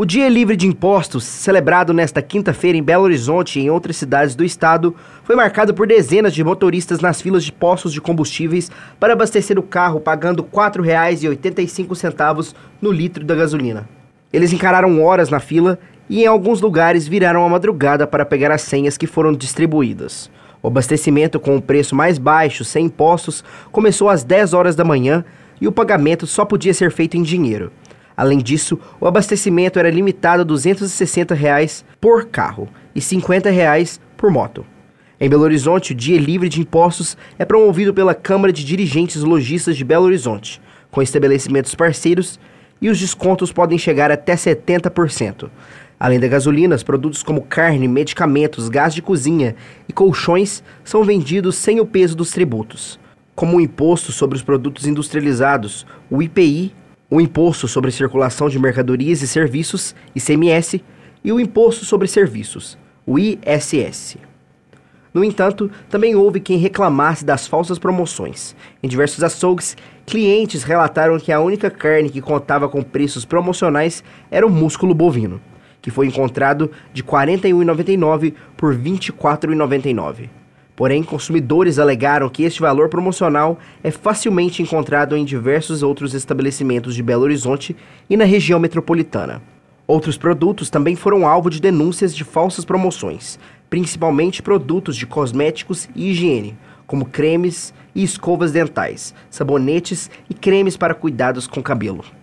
O Dia Livre de Impostos, celebrado nesta quinta-feira em Belo Horizonte e em outras cidades do estado, foi marcado por dezenas de motoristas nas filas de postos de combustíveis para abastecer o carro, pagando R$ 4,85 no litro da gasolina. Eles encararam horas na fila e, em alguns lugares, viraram a madrugada para pegar as senhas que foram distribuídas. O abastecimento com o preço mais baixo, sem impostos, começou às 10 horas da manhã e o pagamento só podia ser feito em dinheiro. Além disso, o abastecimento era limitado a R$ 260 reais por carro e R$ 50 reais por moto. Em Belo Horizonte, o Dia Livre de Impostos é promovido pela Câmara de Dirigentes Logistas de Belo Horizonte, com estabelecimentos parceiros, e os descontos podem chegar até 70%. Além da gasolina, produtos como carne, medicamentos, gás de cozinha e colchões são vendidos sem o peso dos tributos, como o imposto sobre os produtos industrializados, o IPI o Imposto sobre Circulação de Mercadorias e Serviços, ICMS, e o Imposto sobre Serviços, o ISS. No entanto, também houve quem reclamasse das falsas promoções. Em diversos açougues, clientes relataram que a única carne que contava com preços promocionais era o músculo bovino, que foi encontrado de R$ 41,99 por R$ 24,99. Porém, consumidores alegaram que este valor promocional é facilmente encontrado em diversos outros estabelecimentos de Belo Horizonte e na região metropolitana. Outros produtos também foram alvo de denúncias de falsas promoções, principalmente produtos de cosméticos e higiene, como cremes e escovas dentais, sabonetes e cremes para cuidados com cabelo.